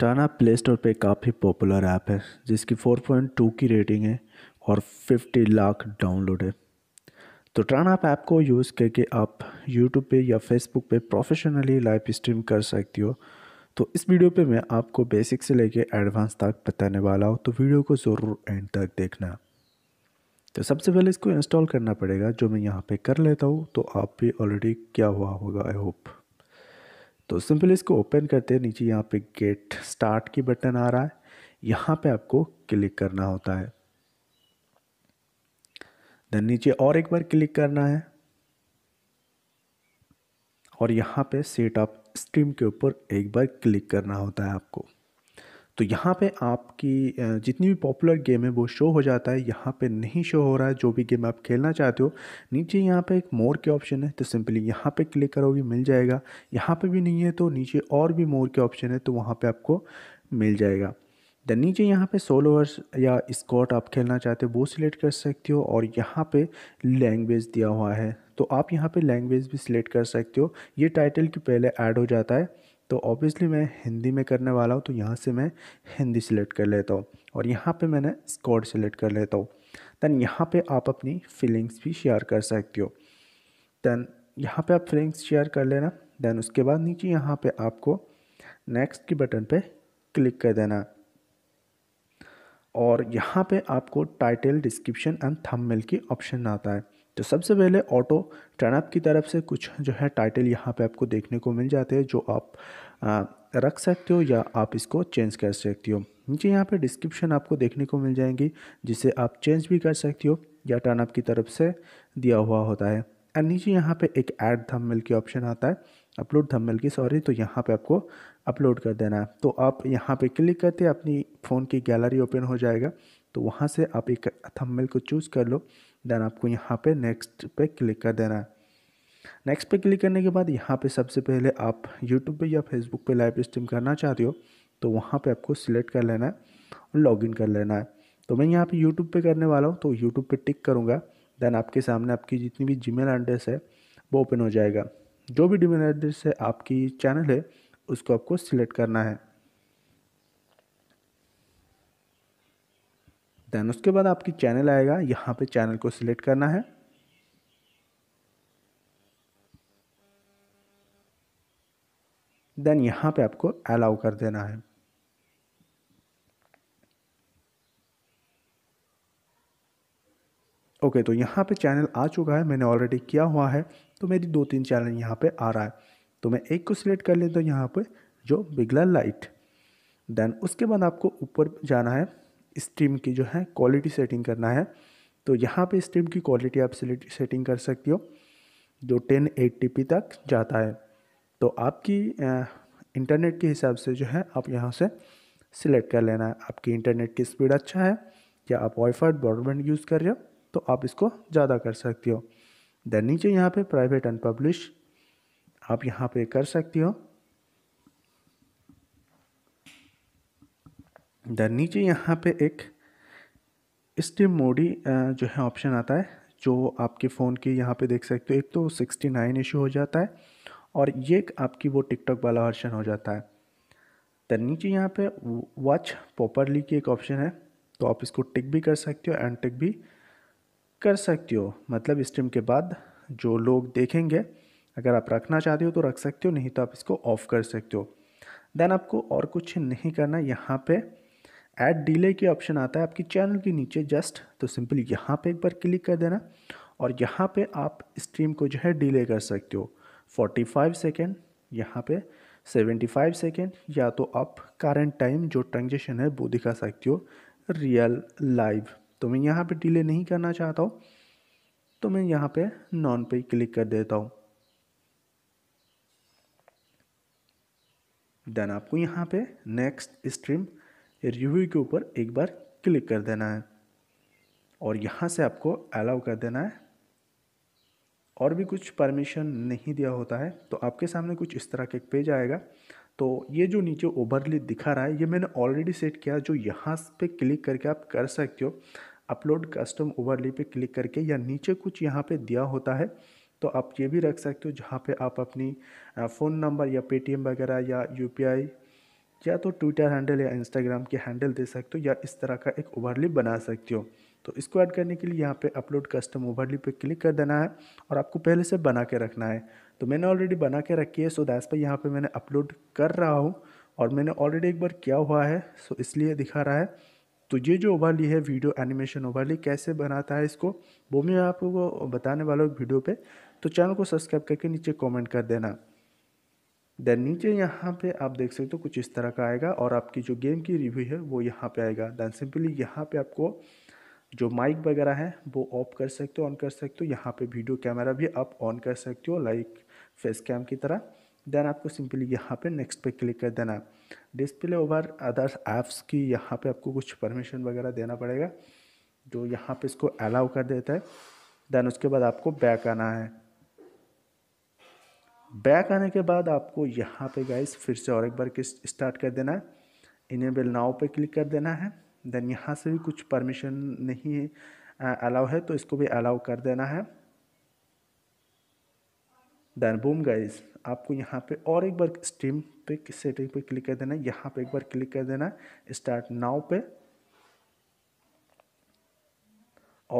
टाना play store पर काफ़ी popular app है जिसकी 4.2 की रेटिंग है और 50 लाख डाउनलोड है तो टाना ऐप को यूज़ करके आप यूट्यूब पे या फेसबुक पे प्रोफेशनली लाइव स्ट्रीम कर सकती हो तो इस वीडियो पे मैं आपको बेसिक से लेके एडवांस तक बताने वाला हूँ तो वीडियो को ज़रूर एंड तक देखना तो सबसे पहले इसको इंस्टॉल करना पड़ेगा जो मैं यहाँ पर कर लेता हूँ तो आप भी ऑलरेडी क्या हुआ होगा आई होप तो सिंपली इसको ओपन करते हैं नीचे यहाँ पे गेट स्टार्ट की बटन आ रहा है यहाँ पे आपको क्लिक करना होता है देन नीचे और एक बार क्लिक करना है और यहाँ पे सेट अप स्ट्रीम के ऊपर एक बार क्लिक करना होता है आपको तो यहाँ पे आपकी जितनी भी पॉपुलर गेम है वो शो हो जाता है यहाँ पे नहीं शो हो रहा है जो भी गेम आप खेलना चाहते हो नीचे यहाँ पे एक मोर के ऑप्शन है तो सिंपली यहाँ पे क्लिक करोगे मिल जाएगा यहाँ पे भी नहीं है तो नीचे और भी मोर के ऑप्शन है तो वहाँ पे आपको मिल जाएगा द नीचे यहाँ पे सोलोवर्स या स्कॉट आप खेलना चाहते हो वो सिलेक्ट कर सकते हो और यहाँ पे लैंग्वेज दिया हुआ है तो आप यहाँ पे लैंग्वेज भी सिलेक्ट कर सकते हो ये टाइटल के पहले ऐड हो जाता है तो ऑब्वियसली मैं हिंदी में करने वाला हूँ तो यहाँ से मैं हिंदी सेलेक्ट कर लेता हूँ और यहाँ पे मैंने स्कॉट सेलेक्ट कर लेता हूँ दैन यहाँ पे आप अपनी फीलिंग्स भी शेयर कर सकते हो दैन यहाँ पे आप फीलिंग्स शेयर कर लेना दैन उसके बाद नीचे यहाँ पे आपको नेक्स्ट के बटन पे क्लिक कर देना और यहाँ पे आपको टाइटल डिस्क्रिप्शन एंड थंबनेल की ऑप्शन आता है तो सबसे पहले ऑटो टर्नअप की तरफ से कुछ जो है टाइटल यहाँ पे आपको देखने को मिल जाते हैं जो आप आ, रख सकते हो या आप इसको चेंज कर सकते हो नीचे यहाँ पे डिस्क्रिप्शन आपको देखने को मिल जाएंगी जिसे आप चेंज भी कर सकते हो या टर्नअप की तरफ से दिया हुआ होता है और नीचे यहाँ पे एक ऐड थंबनेल की ऑप्शन आता है अपलोड थंबनेल की सॉरी तो यहाँ पे आपको अपलोड कर देना है तो आप यहाँ पे क्लिक करते अपनी फ़ोन की गैलरी ओपन हो जाएगा तो वहाँ से आप एक थंबनेल को चूज़ कर लो देन आपको यहाँ पे नेक्स्ट पे क्लिक कर देना है नेक्स्ट पे क्लिक करने के बाद यहाँ पे सबसे पहले आप यूट्यूब पे या फेसबुक पे लाइव स्ट्रीम करना चाहते हो तो वहाँ पे आपको सिलेक्ट कर लेना है और लॉगिन कर लेना है तो मैं यहाँ पे यूट्यूब पे करने वाला हूँ तो यूट्यूब पे टिक करूँगा देन आपके सामने आपकी जितनी भी जी एड्रेस है वो ओपन हो जाएगा जो भी डी एड्रेस है आपकी चैनल है उसको आपको सिलेक्ट करना है देन उसके बाद आपकी चैनल आएगा यहाँ पे चैनल को सिलेक्ट करना है देन यहाँ पे आपको अलाउ कर देना है ओके okay, तो यहाँ पे चैनल आ चुका है मैंने ऑलरेडी किया हुआ है तो मेरी दो तीन चैनल यहाँ पे आ रहा है तो मैं एक को सिलेक्ट कर लेता हूँ यहाँ पे जो बिगला लाइट देन उसके बाद आपको ऊपर जाना है स्ट्रीम की जो है क्वालिटी सेटिंग करना है तो यहाँ पे स्ट्रीम की क्वालिटी आप सेटिंग कर सकती हो जो टेन एट्टी तक जाता है तो आपकी इंटरनेट के हिसाब से जो है आप यहाँ से सिलेक्ट कर लेना है आपकी इंटरनेट की स्पीड अच्छा है या आप वाईफाई ब्रॉडबैंड यूज़ कर रहे हो तो आप इसको ज़्यादा कर सकती हो देन नीचे यहाँ पे प्राइवेट अनपब्लिश आप यहाँ पे कर सकती हो देन नीचे यहाँ पे एक स्टिम मोडी जो है ऑप्शन आता है जो आपके फ़ोन के यहाँ पे देख सकते हो एक तो 69 इशू हो जाता है और ये आपकी वो टिकटॉक वाला वर्शन हो जाता है देन नीचे यहाँ पे वॉच प्रॉपरली की एक ऑप्शन है तो आप इसको टिक भी कर सकते हो एंड टिक भी कर सकते हो मतलब स्टिम के बाद जो लोग देखेंगे अगर आप रखना चाहते हो तो रख सकते हो नहीं तो आप इसको ऑफ़ कर सकते हो देन आपको और कुछ नहीं करना यहाँ पे ऐड डिले की ऑप्शन आता है आपकी चैनल के नीचे जस्ट तो सिंपली यहाँ पे एक बार क्लिक कर देना और यहाँ पे आप स्ट्रीम को जो है डिले कर सकते हो 45 सेकेंड यहाँ पे फाइव सेकेंड या तो आप करंट टाइम जो ट्रांजेक्शन है वो दिखा सकते हो रियल लाइव तो मैं यहाँ पे डिले नहीं करना चाहता हूँ तो मैं यहाँ पे नॉन पे क्लिक कर देता हूँ देन आपको यहाँ पे नेक्स्ट स्ट्रीम रिव्यू के ऊपर एक बार क्लिक कर देना है और यहाँ से आपको अलाउ कर देना है और भी कुछ परमिशन नहीं दिया होता है तो आपके सामने कुछ इस तरह का एक पेज आएगा तो ये जो नीचे ओवरली दिखा रहा है ये मैंने ऑलरेडी सेट किया जो यहाँ पे क्लिक करके आप कर सकते हो अपलोड कस्टम ओवरली पे क्लिक करके या नीचे कुछ यहाँ पे दिया होता है तो आप ये भी रख सकते हो जहाँ पे आप अपनी फ़ोन नंबर या पेटीएम वगैरह या यूपीआई या तो ट्विटर हैंडल या इंस्टाग्राम के हैंडल दे सकते हो या इस तरह का एक ओवरलिप बना सकते हो तो इसको ऐड करने के लिए यहाँ पे अपलोड कस्टम ओवरलिप पे क्लिक कर देना है और आपको पहले से बना के रखना है तो मैंने ऑलरेडी बना के रखी है सो दैस पर यहाँ पे मैंने अपलोड कर रहा हूँ और मैंने ऑलरेडी एक बार किया हुआ है सो इसलिए दिखा रहा है तो ये जो ओवरली है वीडियो एनिमेशन ओवरली कैसे बनाता है इसको वो मैं आपको बताने वाला हूँ वीडियो पे तो चैनल को सब्सक्राइब करके नीचे कमेंट कर देना देन नीचे यहाँ पे आप देख सकते हो तो कुछ इस तरह का आएगा और आपकी जो गेम की रिव्यू है वो यहाँ पे आएगा देन सिंपली यहाँ पे आपको जो माइक वगैरह है वो ऑफ कर सकते हो ऑन कर सकते हो यहाँ पे वीडियो कैमरा भी आप ऑन कर सकते हो लाइक फेस कैम की तरह देन आपको सिंपली यहाँ पे नेक्स्ट पे क्लिक कर देना डिस्प्ले ओवर अदर ऐप्स की यहाँ पे आपको कुछ परमिशन वगैरह देना पड़ेगा जो यहाँ पे इसको अलाउ कर देता है देन उसके बाद आपको बैक आना है बैक आने के बाद आपको यहाँ पे गाइस फिर से और एक बार किस स्टार्ट कर देना है इनेबल नाव पे क्लिक कर देना है देन यहाँ से भी कुछ परमिशन नहीं है अलाउ है तो इसको भी अलाउ कर देना है देन बूम गाइस आपको यहाँ पे और एक बार स्ट्रीम पे सेटिंग पे क्लिक कर देना है यहाँ पे एक बार क्लिक कर देना है स्टार्ट नाव पे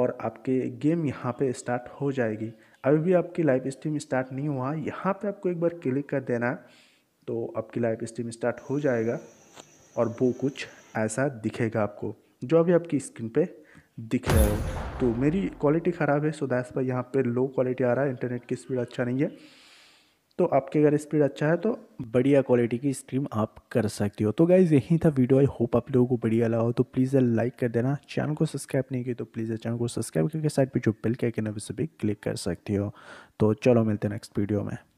और आपके गेम यहाँ पे स्टार्ट हो जाएगी अभी भी आपकी लाइव स्ट्रीम स्टार्ट नहीं हुआ यहाँ पे आपको एक बार क्लिक कर देना तो आपकी लाइव स्ट्रीम स्टार्ट हो जाएगा और वो कुछ ऐसा दिखेगा आपको जो अभी आपकी स्क्रीन पे दिख रहा हो तो मेरी क्वालिटी ख़राब है सो दैट्स पर यहाँ पे लो क्वालिटी आ रहा है इंटरनेट की स्पीड अच्छा नहीं है तो आपके अगर स्पीड अच्छा है तो बढ़िया क्वालिटी की स्ट्रीम आप कर सकते हो तो गाइज यही था वीडियो आई होप आप लोगों को बढ़िया लगा हो तो प्लीज़ लाइक कर देना चैनल को सब्सक्राइब नहीं किया तो प्लीज़ चैनल को सब्सक्राइब करके साइड पे जो बिल के आइकन है उसे भी क्लिक कर सकती हो तो चलो मिलते हैं नेक्स्ट वीडियो में